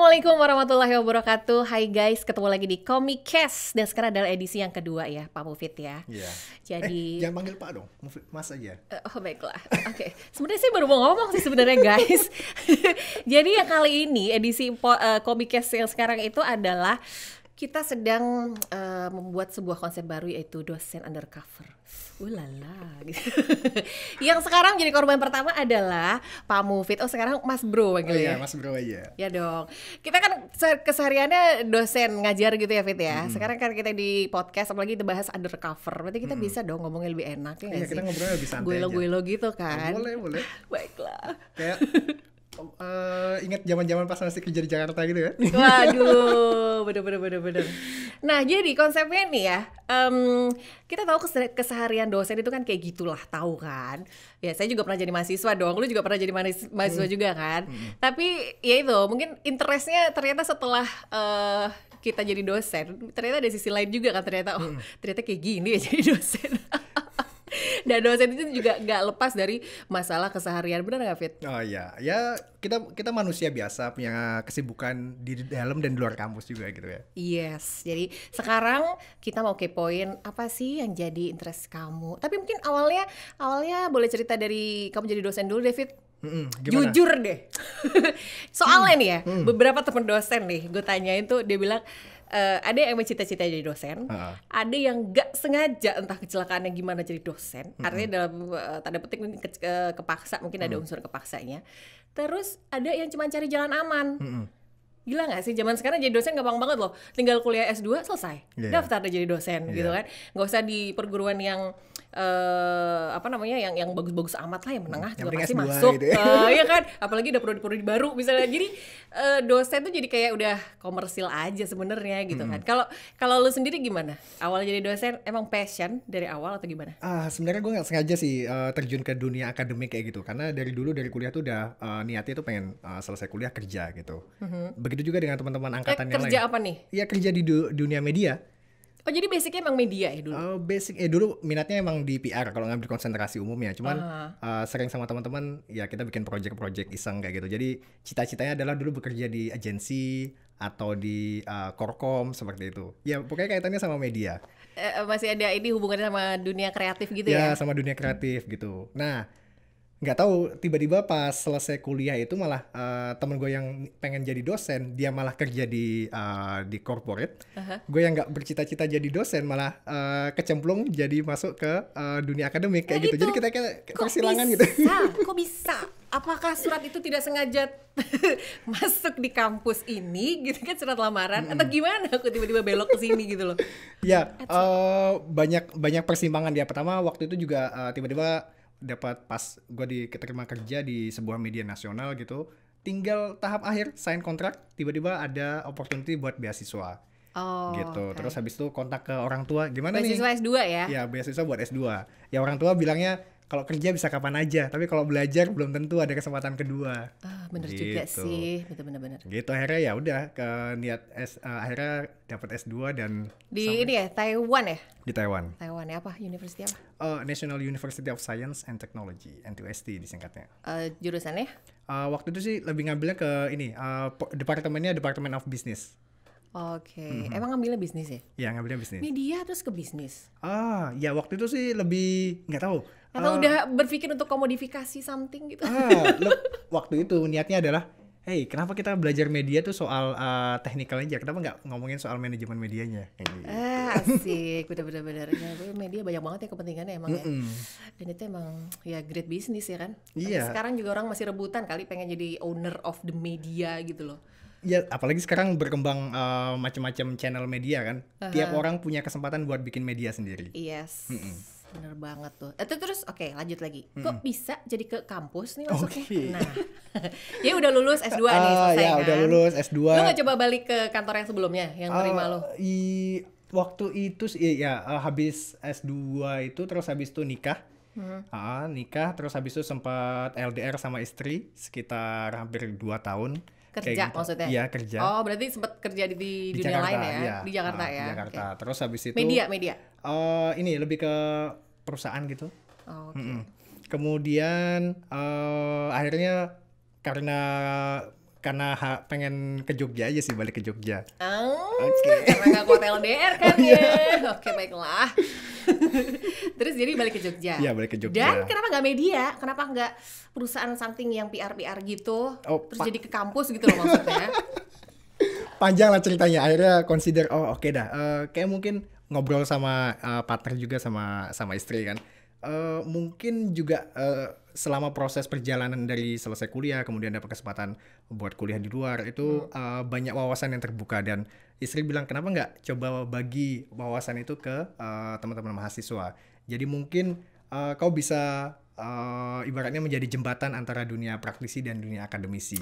Assalamualaikum warahmatullahi wabarakatuh. Hai guys, ketemu lagi di Comic Cast dan sekarang adalah edisi yang kedua ya, Pak Mufid ya. Iya. Jadi eh, jangan panggil Pak dong, Mufid Mas aja. Uh, oh baiklah. Oke. Okay. sebenarnya sih baru mau ngomong sih sebenarnya guys. Jadi ya kali ini edisi uh, Comic Cast yang sekarang itu adalah kita sedang uh, membuat sebuah konsep baru yaitu dosen undercover. Ulala. Gitu. yang sekarang jadi korban pertama adalah Pak Mufid. Oh sekarang Mas Bro gitu oh, iya, ya. Mas Bro aja. Iya. Ya dong. Kita kan kesehariannya dosen ngajar gitu ya Fit ya. Hmm. Sekarang kan kita di podcast apalagi kita bahas undercover. Berarti kita hmm. bisa dong ngomongnya lebih enak ya. Iya, kita ngobrolnya lebih santai. Gue lo gue lo gitu kan. Ya, boleh boleh. Baiklah. Kayak uh, ingat zaman-zaman pas masih kerja di Jakarta gitu ya. Waduh, bener-bener bener-bener. Nah, jadi konsepnya nih ya, um, kita tahu keseharian dosen itu kan kayak gitulah, tahu kan? Ya, saya juga pernah jadi mahasiswa dong. Lu juga pernah jadi mahasiswa hmm. juga kan? Hmm. Tapi ya itu, mungkin interestnya ternyata setelah uh, kita jadi dosen, ternyata ada sisi lain juga kan ternyata oh, hmm. ternyata kayak gini ya jadi dosen dan dosen itu juga nggak lepas dari masalah keseharian benar nggak Fit? Oh iya ya kita kita manusia biasa punya kesibukan di dalam dan di luar kampus juga gitu ya. Yes jadi sekarang kita mau kepoin apa sih yang jadi interest kamu? Tapi mungkin awalnya awalnya boleh cerita dari kamu jadi dosen dulu David. Mm -mm, Jujur deh, soalnya hmm. nih ya, hmm. beberapa teman dosen nih, gue tanyain tuh dia bilang uh, ada yang mencita cita jadi dosen, uh-huh. ada yang gak sengaja entah kecelakaannya gimana jadi dosen. Uh-huh. Artinya dalam uh, tanda petik ke, uh, eh, kepaksa mungkin uh-huh. ada unsur kepaksanya. Terus ada yang cuma cari jalan aman. Uh-huh. Gila gak sih zaman sekarang jadi dosen gampang banget loh. Tinggal kuliah S2 selesai. Yeah. Daftar jadi dosen yeah. gitu kan. Gak usah di perguruan yang uh, apa namanya yang yang bagus-bagus amat lah yang menengah yang juga pasti masuk gitu. uh, ya eh, iya kan apalagi udah prodi-prodi baru misalnya jadi uh, dosen tuh jadi kayak udah komersil aja sebenarnya gitu hmm. kan kalau kalau lu sendiri gimana awal jadi dosen emang passion dari awal atau gimana ah uh, sebenarnya gue nggak sengaja sih uh, terjun ke dunia akademik kayak gitu karena dari dulu dari kuliah tuh udah uh, niatnya tuh pengen uh, selesai kuliah kerja gitu -hmm. begitu juga dengan teman-teman angkatan eh, yang kerja lain kerja apa nih ya kerja di du dunia media Oh jadi basicnya emang media ya dulu? Uh, basic eh dulu minatnya emang di PR kalau ngambil konsentrasi umum ya. Cuman uh. Uh, sering sama teman-teman ya kita bikin project-project iseng kayak gitu. Jadi cita-citanya adalah dulu bekerja di agensi atau di uh, korkom seperti itu. Ya pokoknya kaitannya sama media. Uh, masih ada ini hubungannya sama dunia kreatif gitu ya? Ya sama dunia kreatif gitu. Nah nggak tahu tiba-tiba pas selesai kuliah itu malah uh, temen gue yang pengen jadi dosen dia malah kerja di uh, di corporate uh-huh. gue yang nggak bercita-cita jadi dosen malah uh, kecemplung jadi masuk ke uh, dunia akademik kayak nah, gitu. itu jadi kita kayak persilangan gitu kok bisa apakah surat itu tidak sengaja masuk di kampus ini gitu kan surat lamaran mm-hmm. atau gimana aku tiba-tiba belok ke sini gitu loh ya uh, banyak banyak persimpangan ya pertama waktu itu juga uh, tiba-tiba dapat pas gue diterima kerja di sebuah media nasional gitu tinggal tahap akhir sign kontrak tiba-tiba ada opportunity buat beasiswa Oh, gitu. Okay. Terus habis itu kontak ke orang tua, gimana beasiswa nih? Beasiswa S2 ya? Ya, beasiswa buat S2. Ya orang tua bilangnya kalau kerja bisa kapan aja tapi kalau belajar belum tentu ada kesempatan kedua ah bener gitu. juga sih bener bener bener gitu akhirnya ya udah ke niat S uh, akhirnya dapat S 2 dan di sampai, ini ya Taiwan ya di Taiwan Taiwan ya apa university apa uh, National University of Science and Technology NTUST disingkatnya uh, jurusannya uh, waktu itu sih lebih ngambilnya ke ini uh, departemennya Department of Business Oke, okay. mm-hmm. emang ngambilnya bisnis ya? Iya ngambilnya bisnis. Media terus ke bisnis? Ah, ya waktu itu sih lebih nggak tahu. Atau uh, udah berpikir untuk komodifikasi something gitu? Ah, lo, waktu itu niatnya adalah, hey kenapa kita belajar media tuh soal uh, teknikal aja? Kenapa nggak ngomongin soal manajemen medianya? Gitu. Ah, asik, bener benar Ya, media banyak banget ya kepentingannya emang mm-hmm. ya. Dan itu emang ya great bisnis ya kan? Iya. Yeah. Sekarang juga orang masih rebutan kali pengen jadi owner of the media gitu loh ya apalagi sekarang berkembang uh, macam-macam channel media kan uh-huh. tiap orang punya kesempatan buat bikin media sendiri yes Mm-mm. bener banget tuh itu eh, terus oke okay, lanjut lagi Mm-mm. kok bisa jadi ke kampus nih maksudnya okay. nah ya udah lulus S2 uh, nih ah, selesai ya kan? udah lulus S2 lu gak coba balik ke kantor yang sebelumnya yang terima uh, ah, lo i- waktu itu sih ya uh, habis S2 itu terus habis itu nikah Hmm. Ah, nikah terus habis itu sempat LDR sama istri sekitar hampir dua tahun kerja gitu. maksudnya iya kerja oh berarti sempat kerja di, di, di dunia Jakarta, lain ya iya. di Jakarta nah, ya di Jakarta okay. terus habis itu media media uh, ini lebih ke perusahaan gitu oh, okay. -mm. kemudian uh, akhirnya karena karena ha, pengen ke Jogja aja sih balik ke Jogja. Ah, oh, Oke. Iya. Okay. Karena gak kuat LDR kan oh, ya. Oke baiklah. Terus jadi balik ke Jogja. Iya balik ke Jogja. Dan kenapa nggak media? Kenapa nggak perusahaan something yang PR PR gitu? Oh, terus jadi ke kampus gitu loh maksudnya. Panjang lah ceritanya. Akhirnya consider oh oke okay dah. Uh, kayak mungkin ngobrol sama uh, partner juga sama sama istri kan. Uh, mungkin juga uh, selama proses perjalanan dari selesai kuliah kemudian dapat kesempatan buat kuliah di luar itu hmm. uh, banyak wawasan yang terbuka dan istri bilang kenapa nggak coba bagi wawasan itu ke teman eh, teman-teman mahasiswa. Jadi mungkin uh, kau bisa uh, ibaratnya menjadi jembatan antara dunia praktisi dan dunia akademisi.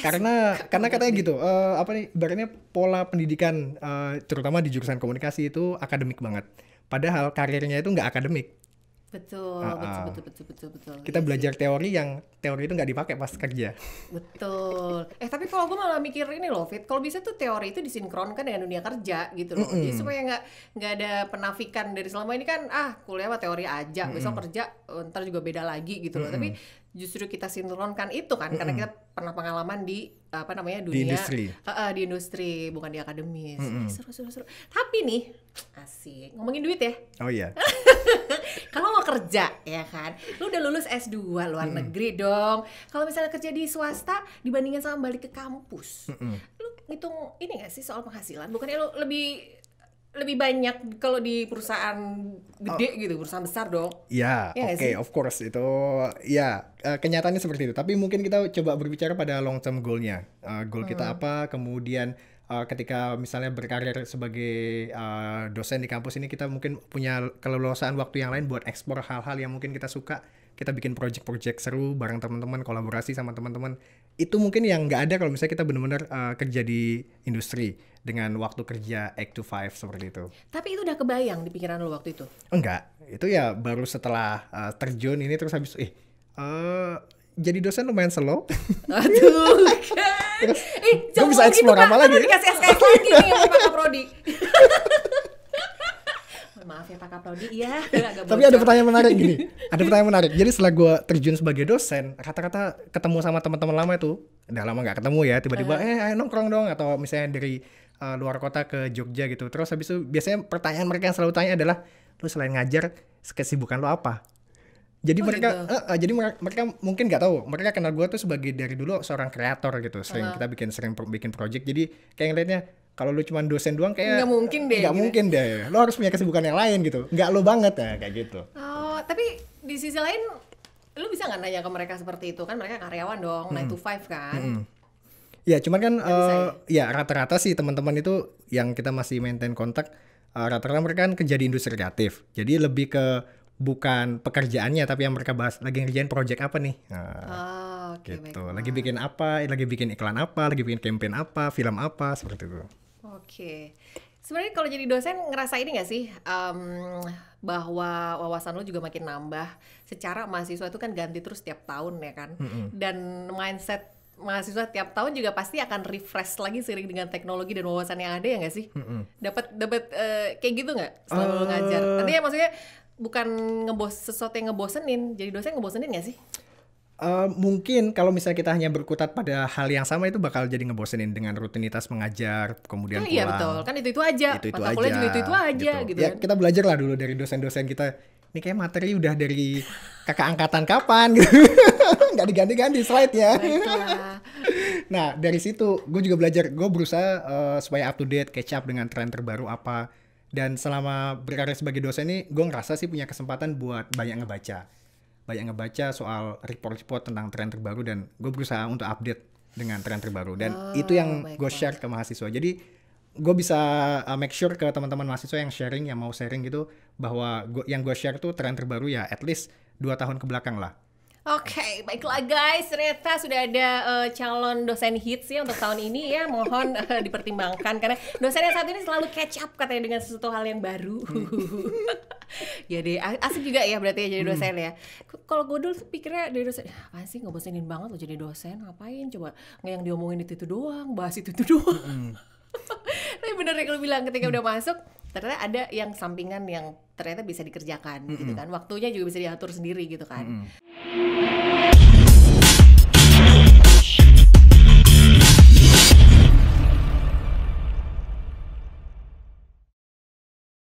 Karena karena katanya gitu, uh, apa nih ibaratnya pola pendidikan uh, terutama di jurusan komunikasi itu akademik banget. Padahal karirnya itu nggak akademik Betul, uh, betul, ah. betul, betul, betul, betul. Kita iya belajar teori yang teori itu nggak dipakai pas kerja. Betul. Eh tapi kalau gue malah mikir ini loh, Fit, kalau bisa tuh teori itu disinkronkan dengan dunia kerja gitu loh. Mm -hmm. Jadi supaya nggak nggak ada penafikan dari selama ini kan ah kuliah mah teori aja, mm -hmm. besok kerja oh, ntar juga beda lagi gitu loh. Mm -hmm. Tapi justru kita sinkronkan itu kan mm -hmm. karena kita pernah pengalaman di apa namanya dunia di industri, uh, uh, di industri bukan di akademis mm -hmm. eh, seru seru seru tapi nih asik ngomongin duit ya oh iya Kalau mau kerja ya kan, lu udah lulus S2 luar hmm. negeri dong. Kalau misalnya kerja di swasta dibandingin sama balik ke kampus. Hmm. Lu ngitung ini gak sih soal penghasilan? Bukannya lu lebih lebih banyak kalau di perusahaan gede oh. gitu, perusahaan besar dong. Ya, ya oke, okay, of course itu ya uh, kenyataannya seperti itu. Tapi mungkin kita coba berbicara pada long term goalnya, uh, goal hmm. kita apa, kemudian uh, ketika misalnya berkarir sebagai uh, dosen di kampus ini kita mungkin punya keleluasaan waktu yang lain buat ekspor hal-hal yang mungkin kita suka kita bikin project-project seru bareng teman-teman kolaborasi sama teman-teman itu mungkin yang nggak ada kalau misalnya kita benar-benar uh, eh, kerja di industri dengan waktu kerja 8 to five seperti itu. Tapi itu udah kebayang di pikiran lo waktu itu? Enggak, itu ya baru setelah uh, terjun ini terus habis eh uh, jadi dosen lumayan slow. Aduh. Kan. Terus, eh, bisa gitu, explore apa lagi? Ya? Dikasih SKS lagi nih sama Pak Kaprodi. Maaf ya Pak Kaprodi, iya. Eh, tapi ada pertanyaan menarik gini. Ada pertanyaan menarik. Jadi setelah gue terjun sebagai dosen, kata-kata ketemu sama teman-teman lama itu, udah lama nggak ketemu ya, tiba-tiba eh ayo nongkrong dong atau misalnya dari uh, luar kota ke Jogja gitu. Terus habis itu biasanya pertanyaan mereka yang selalu tanya adalah, lu selain ngajar, kesibukan lo apa? Jadi oh, mereka gitu. uh, uh, jadi mereka mungkin nggak tahu. Mereka kenal gue tuh sebagai dari dulu seorang kreator gitu. Sering uh. kita bikin sering pro, bikin project. Jadi kayak ngeliatnya kalau lu cuma dosen doang kayak nggak mungkin deh nggak gitu. Ya. mungkin deh lo harus punya kesibukan yang lain gitu nggak lo banget ya kayak gitu oh tapi di sisi lain lu bisa nggak nanya ke mereka seperti itu kan mereka karyawan dong hmm. 9 to 5 kan hmm. ya cuman kan uh, ya, rata-rata sih teman-teman itu yang kita masih maintain kontak eh, rata-rata uh, mereka kan kerja di industri kreatif jadi lebih ke bukan pekerjaannya tapi yang mereka bahas lagi ngerjain project apa nih nah, oh, okay, gitu baiklah. lagi bikin apa lagi bikin iklan apa lagi bikin campaign apa film apa seperti itu oke okay. sebenarnya kalau jadi dosen ngerasa ini nggak sih um, bahwa wawasan lo juga makin nambah secara mahasiswa itu kan ganti terus setiap tahun ya kan mm -hmm. dan mindset mahasiswa tiap tahun juga pasti akan refresh lagi sering dengan teknologi dan wawasan yang ada ya nggak sih? Mm -hmm. Dapat dapat uh, kayak gitu nggak selalu uh... Eh, ngajar? Nanti ya maksudnya bukan ngebos sesuatu yang ngebosenin. Jadi dosen ngebosenin gak sih? Uh, mungkin kalau misalnya kita hanya berkutat pada hal yang sama itu bakal jadi ngebosenin dengan rutinitas mengajar kemudian nah, pulang. Iya betul kan itu itu aja. Itu itu aja. juga itu itu aja gitu. Ya, gitu ya, Kita belajar lah dulu dari dosen-dosen kita. Ini kayak materi udah dari kakak angkatan kapan gitu. Nggak diganti-ganti slide ya. nah dari situ gue juga belajar. Gue berusaha uh, supaya up to date, catch up dengan tren terbaru apa dan selama berkarya sebagai dosen ini gue ngerasa sih punya kesempatan buat banyak ngebaca banyak ngebaca soal report-report tentang tren terbaru dan gue berusaha untuk update dengan tren terbaru dan oh, itu yang gue share ke mahasiswa jadi gue bisa uh, make sure ke teman-teman mahasiswa yang sharing yang mau sharing gitu bahwa gua, yang gue share tuh tren terbaru ya at least dua tahun ke belakang lah Oke, okay, baiklah guys. Ternyata sudah ada uh, calon dosen hits ya untuk tahun ini ya. Mohon uh, dipertimbangkan karena dosen yang satu ini selalu catch up katanya dengan sesuatu hal yang baru. Hmm. ya deh, asik juga ya berarti ya jadi hmm. dosen ya. Kalau gue dulu pikirnya dari dosen, ah, apa sih nggak bosenin banget lo jadi dosen? Ngapain coba? Nggak yang diomongin itu itu doang, bahas itu itu doang. Hmm. Tapi bener ya lo bilang ketika hmm. udah masuk, ternyata ada yang sampingan yang ternyata bisa dikerjakan mm -hmm. gitu kan waktunya juga bisa diatur sendiri gitu kan mm -hmm.